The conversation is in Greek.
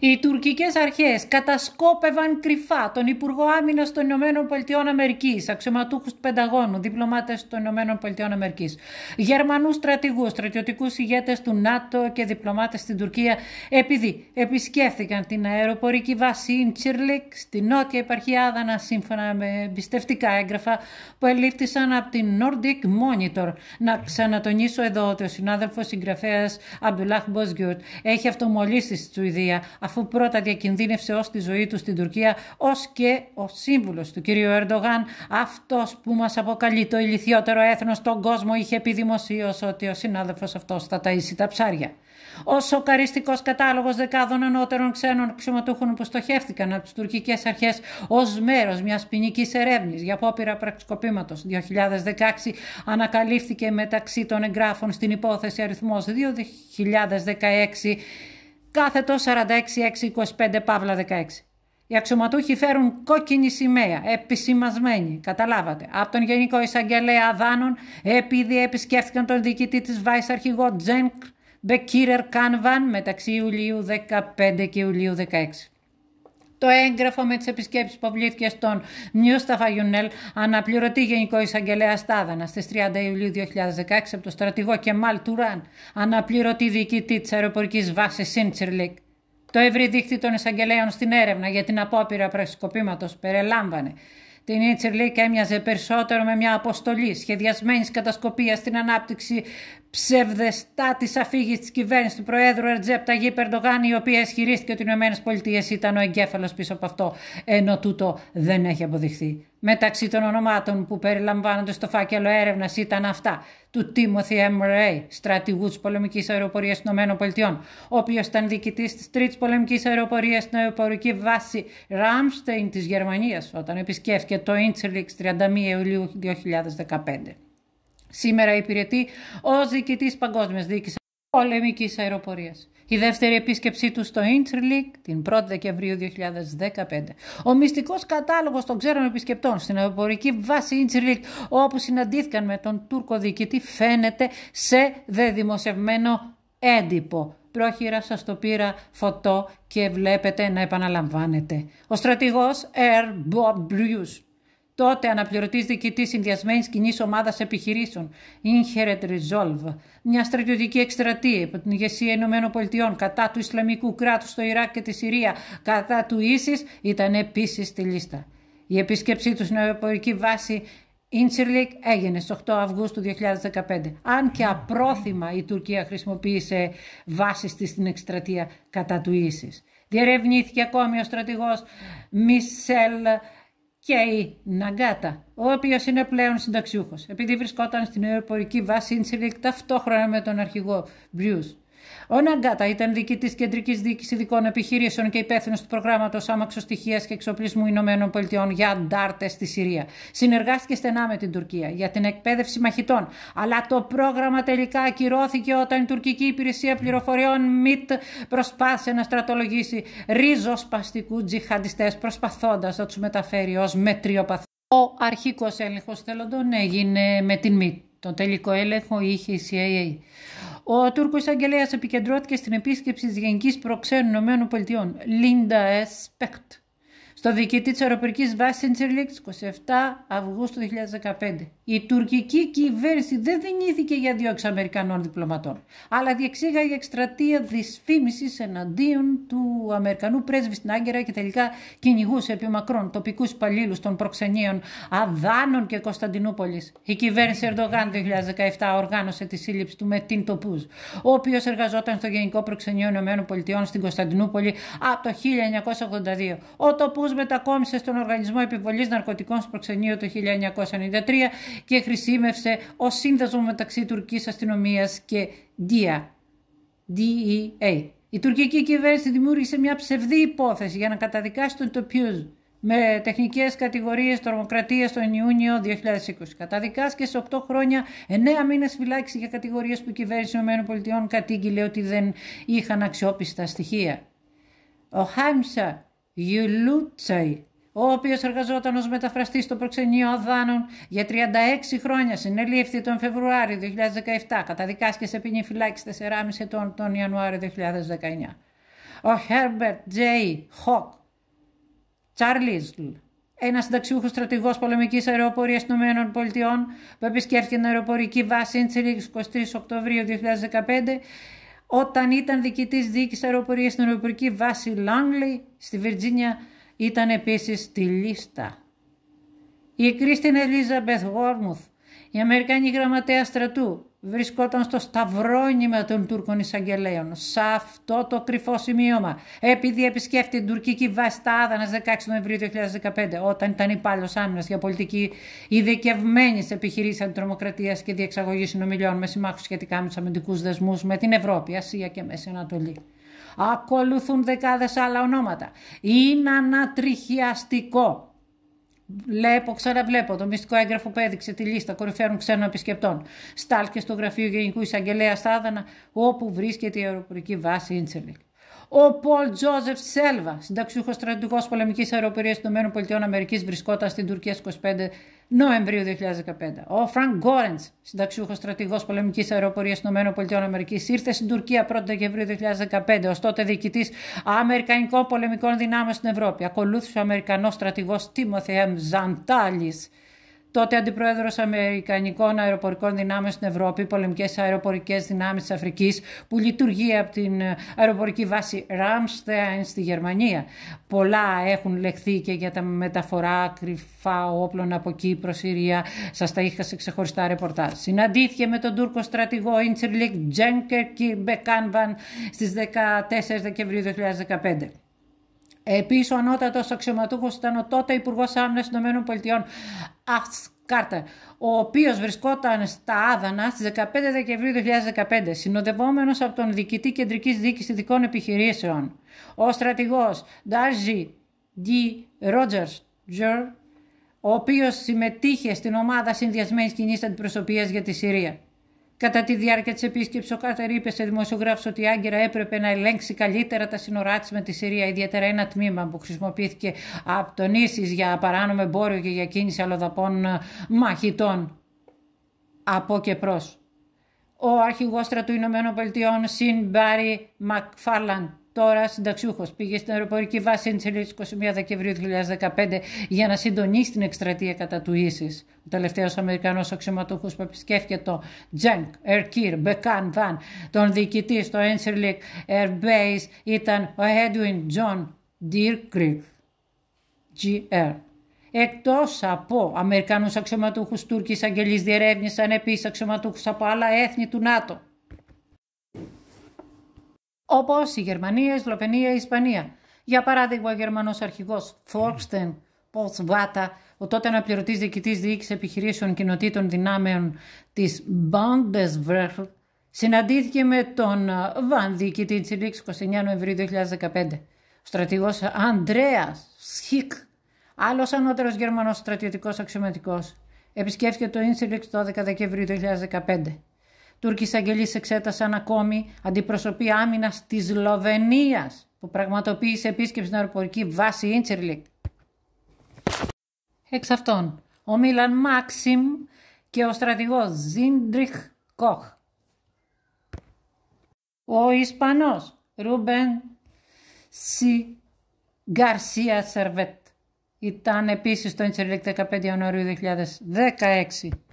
Οι τουρκικές αρχές κατασκόπευαν κρυφά τον Υπουργό Αμυνα των ΗΠΑ, αξιωματούχου αξιωματούχους του Πενταγώνου, διπλωμάτες των ΗΠΑ, Γερμανούς στρατηγούς, Γερμανούς ηγέτες του ΝΑΤΟ και διπλωμάτες στην Τουρκία, επειδή επισκέφθηκαν την αεροπορική βάση Ιντσιρλικ στη νότια επαρχία Άδανα, σύμφωνα με εμπιστευτικά έγγραφα που ελήφθησαν από την Nordic Monitor. Να ξανατονίσω εδώ ότι ο συνάδελφος συγγραφέας Αμπτουλάχ έχει αυτομολύσει στη Σουηδία αφού πρώτα διακινδύνευσε ως τη ζωή του στην Τουρκία, ως και ο σύμβουλος του κ. Ερντογάν, αυτός που μας αποκαλεί το ηλικιότερο έθνος στον κόσμο, είχε πει ότι ο συνάδελφος αυτός θα ταΐσει τα ψάρια. Ο σοκαριστικός κατάλογος δεκάδων ανώτερων ξένων αξιωματούχων που στοχεύτηκαν από τις τουρκικές αρχές ως μέρος μιας ποινικής ερεύνης για απόπειρα πραξικοπήματος 2016 ανακαλύφθηκε μεταξύ των εγγράφων στην υπόθεση αριθμός 2016 κάθετο 46625 Παύλα 16. Οι αξιωματούχοι φέρουν κόκκινη σημαία, επισημασμένη, καταλάβατε, από τον Γενικό Εισαγγελέα Αδάνων, επειδή επισκέφθηκαν τον διοικητή της Βάης Αρχηγό Τζένκ Μπεκίρερ Κάνβαν μεταξύ Ιουλίου 15 και Ιουλίου 16 το έγγραφο με τις επισκέψεις που αυλήθηκε στον Νιούσταφα Γιουνέλ, αναπληρωτή Γενικό Εισαγγελέα Στάδανας στις 30 Ιουλίου 2016 από τον στρατηγό Κεμάλ Τουράν, αναπληρωτή διοικητή της αεροπορικής βάσης Σίντσιρλικ. Το ευρύ δίκτυο των εισαγγελέων στην έρευνα για την απόπειρα πραξικοπήματο περιλάμβανε την Λίκ έμοιαζε περισσότερο με μια αποστολή σχεδιασμένης κατασκοπίας στην ανάπτυξη ψευδεστά τη αφήγηση της κυβέρνησης του Προέδρου Ερτζέπ Ταγί Περντογάν, η οποία ισχυρίστηκε ότι οι ΗΠΑ ήταν ο εγκέφαλος πίσω από αυτό, ενώ τούτο δεν έχει αποδειχθεί. Μεταξύ των ονομάτων που περιλαμβάνονται στο φάκελο έρευνας ήταν αυτά του Τίμωθη M. Ray, στρατηγού τη πολεμικής αεροπορίας των ΗΠΑ, ο οποίος ήταν διοικητής της τρίτης πολεμικής αεροπορίας στην αεροπορική βάση Ράμστεϊν της Γερμανίας, όταν επισκέφθηκε το Ιντσελίξ 31 Ιουλίου 2015. Σήμερα υπηρετεί ως διοικητής Παγκόσμιας Διοίκησης Πολεμικής αεροπορίας. Η δεύτερη επίσκεψή του στο Ιντσριλικ την 1η Δεκεμβρίου 2015. Ο μυστικός κατάλογος των ξέρων επισκεπτών στην αεροπορική βάση Ιντσριλικ, όπου συναντήθηκαν με τον Τούρκο διοικητή, φαίνεται σε δεδημοσιευμένο έντυπο. Πρόχειρα σας το πήρα φωτό και βλέπετε να επαναλαμβάνεται. Ο στρατηγός Air Bob τότε αναπληρωτής διοικητής συνδυασμένης κοινής ομάδας επιχειρήσεων, Inherent Resolve, μια στρατιωτική εκστρατεία από την ηγεσία ΗΠΑ κατά του Ισλαμικού κράτους στο Ιράκ και τη Συρία, κατά του ΙΣΙΣ, ήταν επίσης στη λίστα. Η επίσκεψή τους στην αεροπορική βάση Ιντσιρλικ έγινε στις 8 Αυγούστου 2015. Αν και απρόθυμα η Τουρκία χρησιμοποίησε βάσεις της στην εκστρατεία κατά του ίσης. Διερευνήθηκε ακόμη ο στρατηγός Μισελ και η Ναγκάτα, ο οποίος είναι πλέον συνταξιούχος, επειδή βρισκόταν στην αεροπορική βάση Ινσελικ ταυτόχρονα με τον αρχηγό Μπριούς. Ο Ναγκάτα ήταν διοικητής Κεντρικής Διοίκησης Ειδικών Επιχειρήσεων και υπεύθυνος του προγράμματος Άμαξος Στοιχείας και Εξοπλισμού Ηνωμένων Πολιτειών για αντάρτες στη Συρία. Συνεργάστηκε στενά με την Τουρκία για την εκπαίδευση μαχητών, αλλά το πρόγραμμα τελικά ακυρώθηκε όταν η τουρκική υπηρεσία πληροφοριών ΜΙΤ προσπάθησε να στρατολογήσει ρίζοσπαστικού τζιχαντιστές, προσπαθώντας να τους μεταφέρει ως μετριοπαθή. Ο αρχικός έλεγχος θελοντών έγινε με την ΜΙΤ. Το τελικό έλεγχο είχε η CIA. Ο Τούρκος εισαγγελέας επικεντρώθηκε στην επίσκεψη της Γενικής Προξένου ΗΠΑ, Λίντα Εσπεκτ, στο διοικητή της Βάση βάσης Σεντσερλίξ 27 Αυγούστου 2015. Η τουρκική κυβέρνηση δεν δινήθηκε για δύο Αμερικανών διπλωματών, αλλά διεξήγαγε εκστρατεία δυσφήμισης εναντίον του Αμερικανού πρέσβη στην Άγκυρα και τελικά κυνηγούσε επί μακρών τοπικούς υπαλλήλους των προξενείων Αδάνων και Κωνσταντινούπολης. Η κυβέρνηση Ερντογάν 2017 οργάνωσε τη σύλληψη του Μετίν Τοπούζ, ο οποίος εργαζόταν στο Γενικό Προξενείο ΗΠΑ στην Κωνσταντινούπολη από το 1982. Ο μετακόμισε στον Οργανισμό Επιβολής Ναρκωτικών στο Προξενείο το 1993 και χρησιμεύσε ως σύνδεσμο μεταξύ τουρκικής αστυνομίας και DEA. DEA. Η τουρκική κυβέρνηση δημιούργησε μια ψευδή υπόθεση για να καταδικάσει τον Τοπιούζ με τεχνικές κατηγορίες τρομοκρατίας τον Ιούνιο 2020. Καταδικάστηκε σε 8 χρόνια, 9 μήνε φυλάξη για κατηγορίες που η κυβέρνηση ΗΠΑ κατήγγειλε ότι δεν είχαν αξιόπιστα στοιχεία. Ο Χάιμσα. Γιουλούτσαϊ, ο οποίος εργαζόταν ως μεταφραστής στο προξενείο Αδάνων για 36 χρόνια, συνελήφθη τον Φεβρουάριο 2017, καταδικάστηκε σε ποινή φυλάκιση 4,5 ετών τον Ιανουάριο 2019. Ο Herbert J. Χοκ Τσαρλίζλ, ένας συνταξιούχος στρατηγός πολεμικής αεροπορίας ΗΠΑ που επισκέφθηκε την αεροπορική βάση Ιντσελίγκ 23 Οκτωβρίου 2015 όταν ήταν διοικητής δίκη αεροπορίας στην αεροπορική βάση Langley στη Βιρτζίνια ήταν επίσης στη λίστα. Η Κρίστιν Μπεθ Γόρμουθ, η Αμερικανή γραμματέα στρατού, βρισκόταν στο σταυρόνιμα των Τούρκων εισαγγελέων. Σε αυτό το κρυφό σημείωμα, επειδή επισκέφτηκε την τουρκική βάση στα Άδανα 16 Νοεμβρίου 2015, όταν ήταν υπάλληλος άμυνας για πολιτική ειδικευμένη επιχειρήση αντιτρομοκρατία και διεξαγωγή συνομιλιών με συμμάχους σχετικά με τους αμυντικούς δεσμούς με την Ευρώπη, Ασία και Μέση Ανατολή. Ακολουθούν δεκάδες άλλα ονόματα. Είναι ανατριχιαστικό Βλέπω, ξαναβλέπω το μυστικό έγγραφο που έδειξε τη λίστα κορυφαίων ξένων επισκεπτών. Στάλκες στο γραφείο Γενικού Εισαγγελέα Σάδανα όπου βρίσκεται η αεροπορική βάση Ίντσελικ. Ο Πολ Τζόζεφ Σέλβα, συνταξιούχος στρατηγό πολεμικής αεροπορίας των ΗΠΑ, βρισκόταν στην Τουρκία 25 Νοεμβρίου 2015. Ο Φρανκ Γκόρεντ, συνταξιούχος στρατηγός πολεμικής αεροπορίας των ΗΠΑ, ήρθε στην Τουρκία 1 Δεκεμβρίου 2015 ως τότε διοικητής Αμερικανικών πολεμικών δυνάμεων στην Ευρώπη. Ακολούθησε ο Αμερικανός στρατηγός Τίμοθε Μ. Ζαντάλης τότε αντιπρόεδρος Αμερικανικών Αεροπορικών Δυνάμεων στην Ευρώπη, πολεμικές αεροπορικές δυνάμεις της Αφρικής, που λειτουργεί από την αεροπορική βάση Ramstein στη Γερμανία. Πολλά έχουν λεχθεί και για τα μεταφορά κρυφά όπλων από Κύπρο, Συρία. Σας τα είχα σε ξεχωριστά ρεπορτάζ. Συναντήθηκε με τον Τούρκο στρατηγό Ιντσερλικ Τζένκερ Κιρμπεκάνβαν στι 14 Δεκεμβρίου 2015. Επίσης, ο ανώτατος αξιωματούχος ήταν ο τότε Υπουργός Άμυνας ΗΠΑ, Κάρτερ, ο οποίος βρισκόταν στα Άδανα στις 15 Δεκεμβρίου 2015, συνοδευόμενος από τον διοικητή κεντρικής διοίκησης ειδικών επιχειρήσεων. Ο στρατηγός Ντάρζι Γκί Ρότζερς ο οποίος συμμετείχε στην ομάδα συνδυασμένης κοινής αντιπροσωπείας για τη Συρία. Κατά τη διάρκεια της επίσκεψης, ο Κάρτερ είπε σε δημοσιογράφους ότι η Άγκυρα έπρεπε να ελέγξει καλύτερα τα σύνορά της με τη Συρία, ιδιαίτερα ένα τμήμα που χρησιμοποιήθηκε από τον Ίσης για παράνομο εμπόριο και για κίνηση αλλοδαπών ε, μαχητών από και προς. Ο αρχηγός στρατού Ηνωμένων Πολιτειών, Σιν Μπάρι Μακφάρλαντ, Τώρα συνταξιούχος πήγε στην αεροπορική βάση Εντσελής 21 Δεκεμβρίου 2015 για να συντονίσει την εκστρατεία κατά του ίσης. Ο τελευταίος Αμερικανός αξιωματούχος που επισκέφθηκε το Τζενκ, Ερκύρ, Μπεκάν Βαν, τον διοικητή στο Enserlik Air Base ήταν ο Edwin John Deerkrieg, GR. Εκτός από Αμερικανούς αξιωματούχους, Τούρκοι εισαγγελείς διερεύνησαν επίση αξιωματούχους από άλλα έθνη του ΝΑΤΟ όπως η Γερμανία, η Σλοβενία, η Ισπανία. Για παράδειγμα, ο Γερμανός αρχηγός Θόρκστεν Πολτσβάτα, ο τότε αναπληρωτής διοικητής διοίκησης επιχειρήσεων κοινοτήτων δυνάμεων της Bundeswehr, συναντήθηκε με τον Βαν, ε, διοικητή της 29 Νοεμβρίου 2015. Ο στρατηγός Αντρέα Σχικ, άλλος ανώτερος Γερμανός στρατιωτικός αξιωματικός, επισκέφθηκε το το 12 Δεκεμβρίου 2015. Τούρκοι εισαγγελείς εξέτασαν ακόμη αντιπροσωπή άμυνας της Σλοβενία που πραγματοποίησε επίσκεψη στην αεροπορική βάση Ιντσερλικ. Εξ αυτών, ο Μίλαν Μάξιμ και ο στρατηγός Ζίντριχ Κοχ. Ο Ισπανός Ρούμπεν Σι Γκαρσία Σερβέτ ήταν επίσης στο Ιντσερλικ 15 Ιανουαρίου 2016.